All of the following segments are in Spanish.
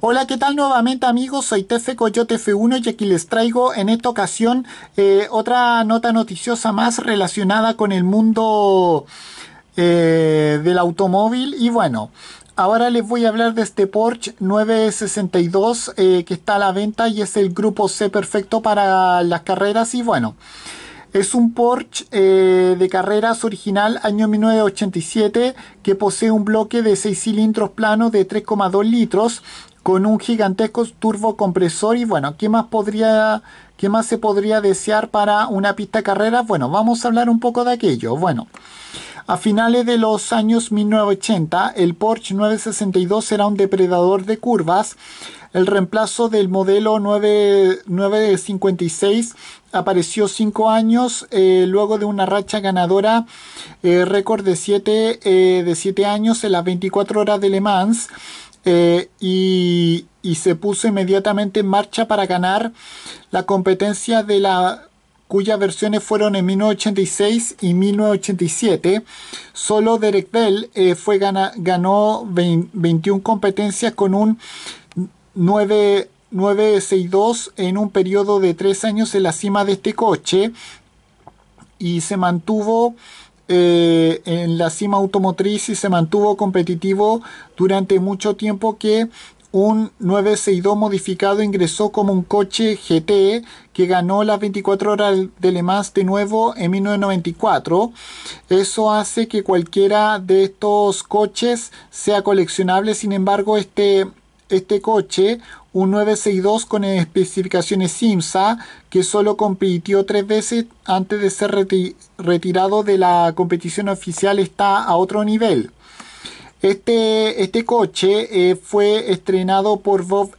Hola, ¿qué tal nuevamente amigos? Soy Tefe Coyote F1 y aquí les traigo en esta ocasión eh, otra nota noticiosa más relacionada con el mundo eh, del automóvil y bueno... Ahora les voy a hablar de este Porsche 962 eh, que está a la venta y es el grupo C perfecto para las carreras y bueno, es un Porsche de carreras original año 1987 que posee un bloque de 6 cilindros plano de 3,2 litros con un gigantesco turbocompresor y bueno, ¿qué más podría qué más se podría desear para una pista carrera? Bueno, vamos a hablar un poco de aquello. Bueno, a finales de los años 1980, el Porsche 962 era un depredador de curvas. El reemplazo del modelo 956 apareció cinco años eh, luego de una racha ganadora eh, récord de 7 eh, de siete años en las 24 horas de Le Mans. Eh, y, se puso inmediatamente en marcha para ganar la competencia de la cuyas versiones fueron en 1986 y 1987. Solo Derek Bell eh, fue ganó 21 competencias con un 9, 962 en un periodo de 3 años en la cima de este coche y se mantuvo eh, en la cima automotriz y se mantuvo competitivo durante mucho tiempo que un 962 modificado ingresó como un coche GT e que ganó las 24 horas de Le Mans de nuevo en 1994. Eso hace que cualquiera de estos coches sea coleccionable. Sin embargo, este, este coche un 962 con especificaciones SIMSA, que solo compitió tres veces antes de ser retirado de la competición oficial, está a otro nivel. Este, este coche eh, fue estrenado por Bob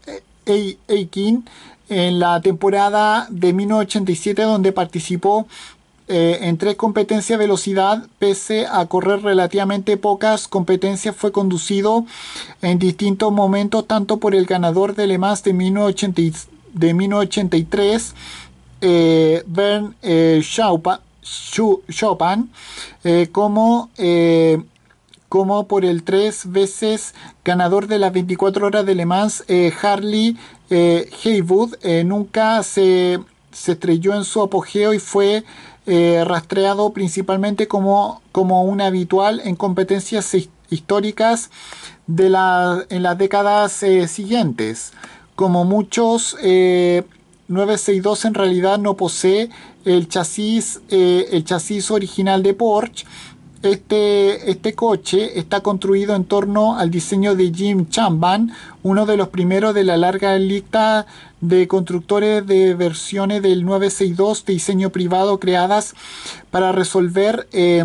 Aikin en la temporada de 1987 donde participó eh, en tres competencias velocidad, pese a correr relativamente pocas competencias, fue conducido en distintos momentos tanto por el ganador de Le Mans de, 1983, eh, Bern eh, eh, como eh, como por el tres veces ganador de las 24 horas de Le Mans, Harley Haywood, nunca se se estrelló en su apogeo y fue eh, rastreado principalmente como, como un habitual en competencias históricas de en las décadas eh, siguientes. Como muchos, 962 eh, en realidad no posee el chasis, el chasis original de Porsche, este, este coche está construido en torno al diseño de Jim Chamban, uno de los primeros de la larga lista de constructores de versiones del 962 de diseño privado creadas para resolver eh,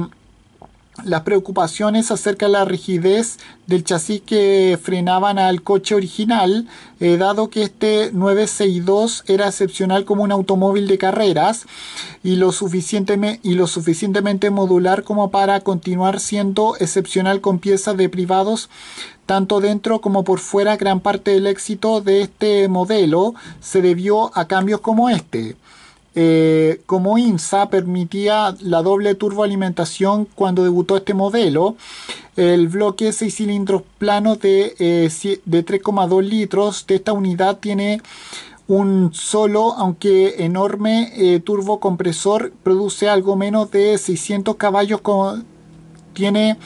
las preocupaciones acerca de la rigidez del chasis que frenaban al coche original, eh, dado que este 962 era excepcional como un automóvil de carreras y lo, y lo suficientemente modular como para continuar siendo excepcional con piezas de privados tanto dentro como por fuera gran parte del éxito de este modelo se debió a cambios como este. Eh, como INSA permitía la doble turboalimentación cuando debutó este modelo. El bloque 6 cilindros planos de, eh, de 3,2 litros de esta unidad tiene un solo, aunque enorme, eh, turbocompresor, produce algo menos de 600 caballos, como tiene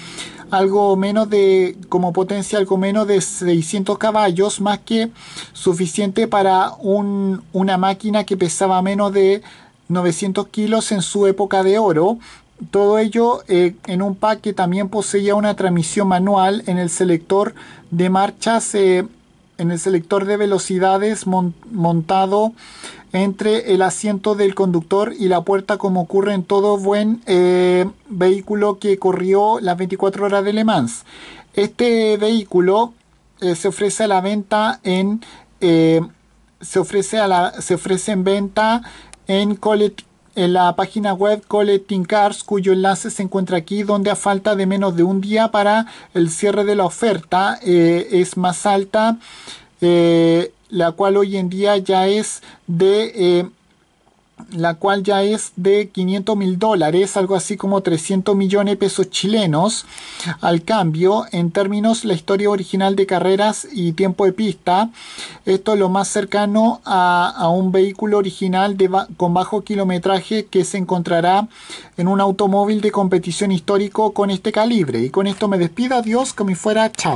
algo menos de, como potencia, algo menos de 600 caballos, más que suficiente para una máquina que pesaba menos de 900 kilos en su época de oro. Todo ello eh, en un pack que también poseía una transmisión manual en el selector de marchas, eh, en el selector de velocidades montado entre el asiento del conductor y la puerta como ocurre en todo buen eh, vehículo que corrió las 24 horas de Le Mans. Este vehículo eh, se ofrece a la venta en eh, se ofrece a la se ofrece en venta en, en la página web Collecting Cars, cuyo enlace se encuentra aquí, donde a falta de menos de un día para el cierre de la oferta es más alta la cual hoy en día ya es de... Eh, la cual ya es de 500 mil dólares, algo así como 300 millones de pesos chilenos. Al cambio, en términos la historia original de carreras y tiempo de pista, esto es lo más cercano a, a un vehículo original de, con bajo kilometraje que se encontrará en un automóvil de competición histórico con este calibre. Y con esto me despido, adiós, como fuera, chao.